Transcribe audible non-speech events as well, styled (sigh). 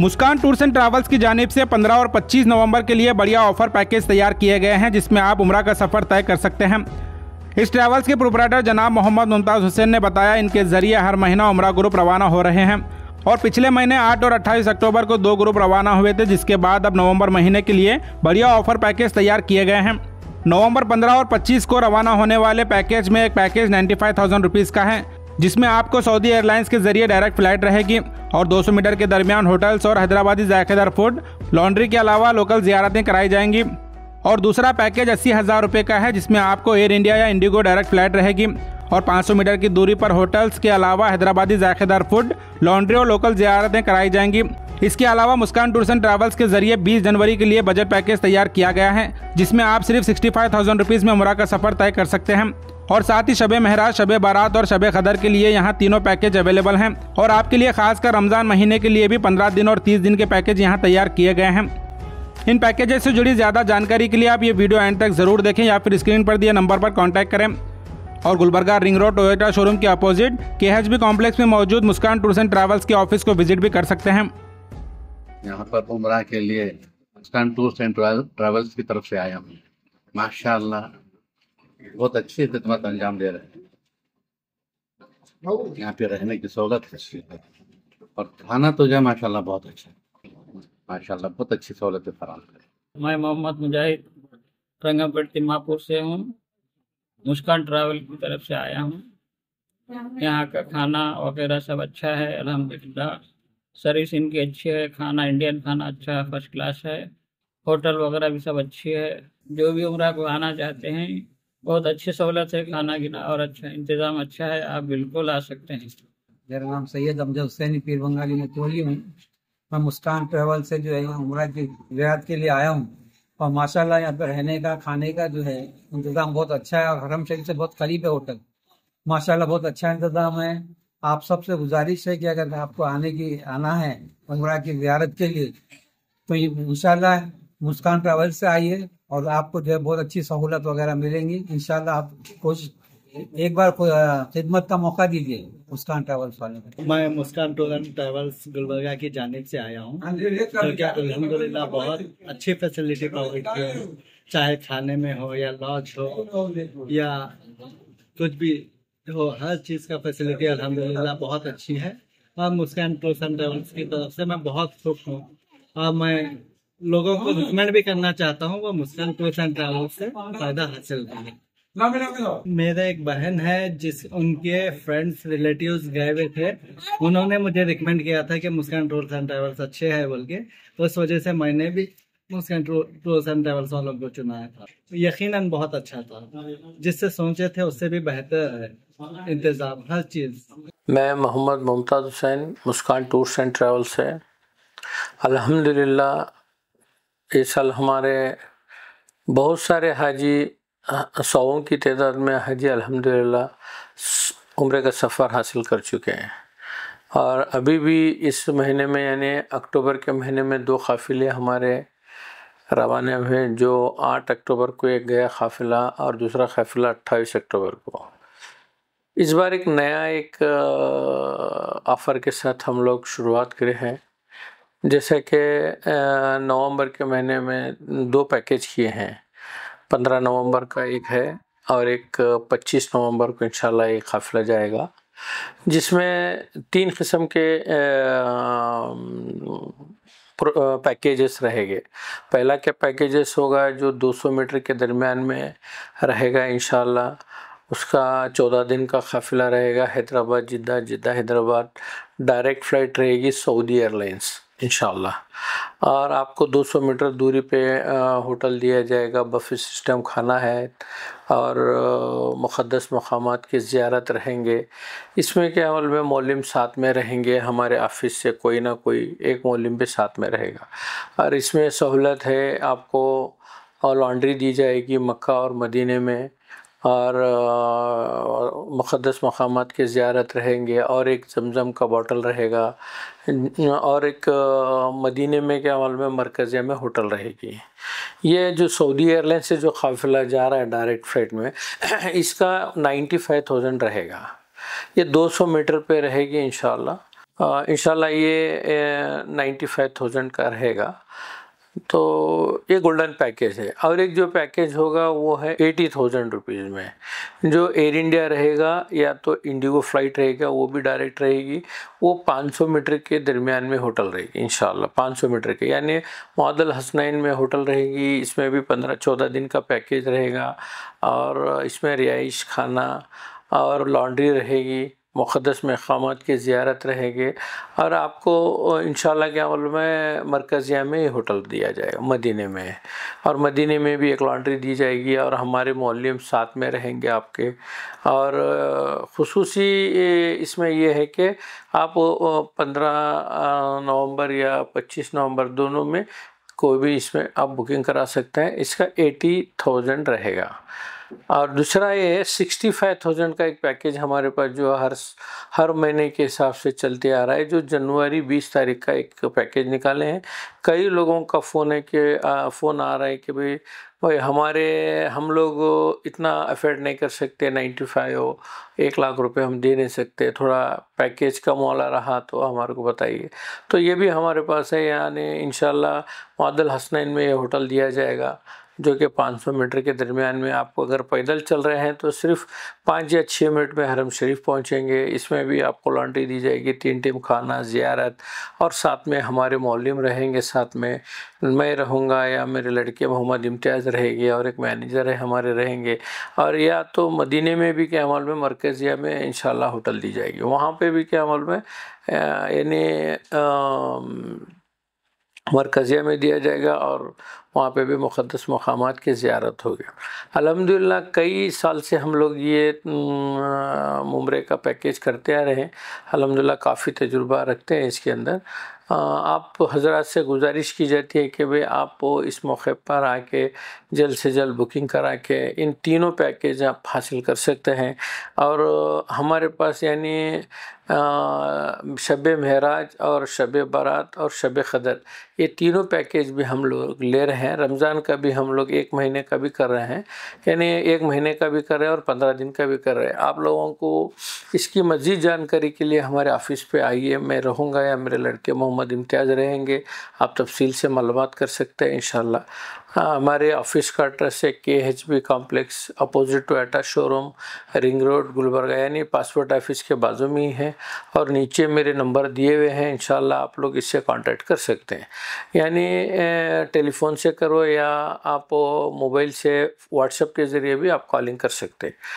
Muskan tours and travels की जानब से 15 और 25 नवंबर के लिए बढ़िया ऑफर पैकेज तैयार किए गए हैं जिसमें आप उम्र का सफ़र तय कर सकते हैं इस ट्रैवल्स के प्रोपराइटर जनाब मोहम्मद मुमताज़ हुसैन ने बताया इनके ज़रिए हर महीना उम्र ग्रुप रवाना हो रहे हैं और पिछले महीने 8 और 28 अक्टूबर को दो ग्रुप रवाना हुए थे जिसके बाद अब नवंबर महीने के लिए बढ़िया ऑफर पैकेज तैयार किए गए हैं नवंबर 15 और 25 को रवाना होने वाले पैकेज में एक package ninety five thousand rupees का है जिसमें आपको सऊदी एयरलाइंस के जरिए डायरेक्ट फ्लाइट रहेगी और 200 मीटर के दरमियान होटल्स और हैदराबादी जायकेदार फूड लॉन्ड्री के अलावा लोकल जियारतें कराई जाएंगी और दूसरा पैकेज अस्सी हज़ार रुपये का है जिसमें आपको एयर इंडिया या इंडिगो डायरेक्ट फ्लाइट रहेगी और 500 मीटर की दूरी पर होटल्स के अलावा हैदराबादी जायकेदार फूड लॉन्ड्री और लोकल जियारतें कराई जाएंगी इसके अलावा मुस्कान टूर्स एंड ट्रैवल्स के जरिए 20 जनवरी के लिए बजट पैकेज तैयार किया गया है जिसमें आप सिर्फ सिक्सटी फाइव थाउजेंड में उमरा का सफर तय कर सकते हैं और साथ ही शब महराज शब बारात और शब खदर के लिए यहाँ तीनों पैकेज अवेलेबल हैं और आपके लिए खासकर रमज़ान महीने के लिए भी पंद्रह दिन और तीस दिन के पैकेज यहाँ तैयार किए गए हैं इन पैकेजेस से जुड़ी ज़्यादा जानकारी के लिए आप ये वीडियो एंड तक ज़रूर देखें या फिर स्क्रीन पर दिए नंबर पर कॉन्टैक्ट करें और Gulbarga ring road Toyota showroom के अपोजिट के कॉम्प्लेक्स में मौजूद मुस्कान टूर्स एंड ट्रैवल्स के ऑफिस को विजिट भी कर सकते हैं यहाँ पर उम्र के लिए टूर्स एंड ट्रेवल्स की तरफ से आया हूँ माशाल्लाह बहुत अच्छी खिदमत अंजाम दे रहे हैं यहाँ पे रहने की सहूलत अच्छी है और खाना तो जो माशाल्लाह बहुत अच्छा है माशाल्लाह बहुत अच्छी सहूलत फराम कर मैं मोहम्मद मुजाहिद रंगापेट तिमापुर से हूँ मुस्कान ट्रैवल की तरफ से आया हूँ यहाँ का खाना वगैरह सब अच्छा है अलहमदिल्ला सर्विस इनकी अच्छी है खाना इंडियन खाना अच्छा है फर्स्ट क्लास है होटल वगैरह भी सब अच्छी है जो भी उम्र को आना चाहते हैं बहुत अच्छी सहूलत है खाना गिना और अच्छा इंतज़ाम अच्छा है आप बिल्कुल आ सकते हैं मेरा नाम सैयद अमजद हुसैनी पीर बंगाली में टोली हूँ मैं मुस्कान ट्रेवल से जो है उम्र की रियात के लिए आया हूँ और माशाल्लाह यहाँ पर रहने का खाने का जो है इंतज़ाम बहुत अच्छा है और हरम शरीफ से बहुत करीब है होटल माशाल्लाह बहुत अच्छा इंतज़ाम है आप सबसे गुजारिश है कि अगर आपको आने की आना है उमरा की जियारत के लिए तो इनशाला मुस्कान ट्रेवल से आइए और आपको जो है बहुत अच्छी सहूलत वगैरह मिलेंगी इनशाला आप कोशिश एक बार खिदमत का मौका दीजिए मुस्कान ट्रेवल्स वाले को मैं मुस्कान टूर ट्रैवल्स गुलबर्गा की जानब से आया हूँ हाँ तो अलहमदुल्ला बहुत अच्छी फैसिलिटी प्रोवाइड की चाहे खाने में हो या लॉज हो या कुछ भी तो हर चीज़ का फैसिलिटी अलहमदिल्ला बहुत अच्छी है और मुस्कान टूर्स एंड ट्रेवल्स की तरफ से मैं बहुत खुश हूँ और मैं लोगों को रिकमेंड भी करना चाहता हूँ वो मुस्कान टूर्स एंड ट्रेवल्स से फ़ायदा हासिल करें मेरा एक बहन है जिस उनके फ्रेंड्स रिलेटिव्स गए हुए थे उन्होंने मुझे रिकमेंड किया था कि मुस्कान टूर्स एंड ट्रेवल्स अच्छे हैं बोल के उस वजह से मैंने भी उसके टूर्स एंड ट्रेवल्स वालों को चुनाया था तो यकीन बहुत अच्छा था जिससे सोचे थे उससे भी बेहतर है इंतज़ाम हर चीज़ मैं Mohammed Mumtaz Hussain Muskan tours and travels है अल्हम्दुलिल्लाह इस साल हमारे बहुत सारे हाजी सौों की तदाद में हाजी अल्हम्दुलिल्लाह उम्र का सफ़र हासिल कर चुके हैं और अभी भी इस महीने में यानी अक्टूबर के महीने में दो काफ़िले हमारे रवाना हुए जो आठ अक्टूबर को एक गया काफिला और दूसरा काफिला अट्ठाईस अक्टूबर को इस बार एक नया एक ऑफ़र के साथ हम लोग शुरुआत करे हैं जैसे कि नवंबर के महीने में दो पैकेज किए हैं पंद्रह नवंबर का एक है और एक पच्चीस नवंबर को इंशाल्लाह एक काफ़िला जाएगा जिसमें तीन किस्म के पैकेजेस रहेंगे पहला क्या पैकेजेस होगा जो 200 मीटर के दरमियान में रहेगा इन उसका चौदह दिन का काफिला रहेगा Hyderabad Jeddah Jeddah Hyderabad direct flight रहेगी सऊदी एयरलाइंस इन और आपको 200 मीटर दूरी पे होटल दिया जाएगा बफे सिस्टम खाना है और मुक़दस मकाम की ज़्यारत रहेंगे इसमें क्या अमल में मौलम साथ में रहेंगे हमारे ऑफिस से कोई ना कोई एक मौलम भी साथ में रहेगा और इसमें सहूलत है आपको और लॉन्ड्री दी जाएगी मक्का और मदीने में और मुक़दस मकाम के ज़्यारत रहेंगे और एक जमज़म का बॉटल रहेगा और एक मदीने में के अमल में मरकज़िया में होटल रहेगी ये जो सऊदी एयरलाइन से जो काफिला जा रहा है डायरेक्ट फ्लाइट में (clears throat) इसका नाइन्टी फाइव थाउजेंड रहेगा ये दो सौ मीटर पर रहेगी इन शाला इन ये नाइन्टी फाइव थाउजेंड का रहेगा तो ये गोल्डन पैकेज है और एक जो पैकेज होगा वो है एटी थाउजेंड रुपीज़ में जो एयर इंडिया रहेगा या तो इंडिगो फ्लाइट रहेगा वो भी डायरेक्ट रहेगी वो 500 मीटर के दरमियान में होटल रहेगी इन 500 मीटर के यानी मॉडल हसनैन में होटल रहेगी इसमें भी पंद्रह चौदह दिन का पैकेज रहेगा और इसमें रिहाइश खाना और लॉन्ड्री रहेगी मुक़दस मकाम की ज़्यारत रहेगी और आपको इन शाल मरकज़िया में होटल दिया जाएगा मदीने में और मदीने में भी एक लॉन्ड्री दी जाएगी और हमारे मौलम साथ में रहेंगे आपके और खसूस इसमें यह है कि आप पंद्रह नवंबर या पच्चीस नवंबर दोनों में कोई भी इसमें आप बुकिंग करा सकते हैं इसका एटी थाउजेंड रहेगा और दूसरा ये है सिक्सटी फाइव थाउजेंड का एक पैकेज हमारे पास जो हर हर महीने के हिसाब से चलते आ रहा है जो जनवरी बीस तारीख का एक पैकेज निकाले हैं कई लोगों का फ़ोन है कि फ़ोन आ रहा है कि भाई भाई हमारे हम लोग इतना अफेड नहीं कर सकते नाइन्टी फाइव एक लाख रुपए हम दे नहीं सकते थोड़ा पैकेज कम वाला रहा तो हमारे को बताइए तो ये भी हमारे पास है यानी इन मादल हसनैन में ये होटल दिया जाएगा जो कि 500 मीटर के दरमियान में आप अगर पैदल चल रहे हैं तो सिर्फ पाँच या छः मिनट में हरम शरीफ पहुँचेंगे इसमें भी आपको लॉन्ड्री दी जाएगी तीन टीम खाना ज़्यारत और साथ में हमारे मौलम रहेंगे साथ में मैं रहूँगा या मेरे लड़के मोहम्मद इम्तियाज़ रहेंगे और एक मैनेजर है हमारे रहेंगे और या तो मदीने में भी क्या में मरकज़िया में इन होटल दी जाएगी वहाँ पर भी क्या में यानी मरकज़िया में दिया जाएगा और वहाँ पे भी मुक़दस मकाम की ज़्यारत हो गया अलहमदिल्ला कई साल से हम लोग ये उम्र का पैकेज करते आ रहे हैं अलहमदिल्ला काफ़ी तजुर्बा रखते हैं इसके अंदर आप हजरात से गुजारिश की जाती है कि भाई आप इस मौके पर आके जल्द से जल्द बुकिंग करा के इन तीनों पैकेज आप हासिल कर सकते हैं और हमारे पास यानी शब महराज और शब बारात और शब ख़दर ये तीनों पैकेज भी हम लोग ले रहे हैं हैं रमज़ान का भी हम लोग एक महीने का भी कर रहे हैं यानी एक महीने का भी कर रहे हैं और पंद्रह दिन का भी कर रहे हैं आप लोगों को इसकी मज़ीद जानकारी के लिए हमारे ऑफिस पे आइए मैं रहूँगा या मेरे लड़के मोहम्मद इम्तियाज़ रहेंगे आप तफसील से मालूम कर सकते हैं इन हाँ हमारे ऑफिस का एड्रेस है K H B complex opposite to एटा शोरूम रिंग रोड गुलबर्गा यानी पासपोर्ट ऑफिस के बाजू में ही है और नीचे मेरे नंबर दिए हुए हैं इन आप लोग इससे कांटेक्ट कर सकते हैं यानी टेलीफोन से करो या आप मोबाइल से व्हाट्सएप के ज़रिए भी आप कॉलिंग कर सकते हैं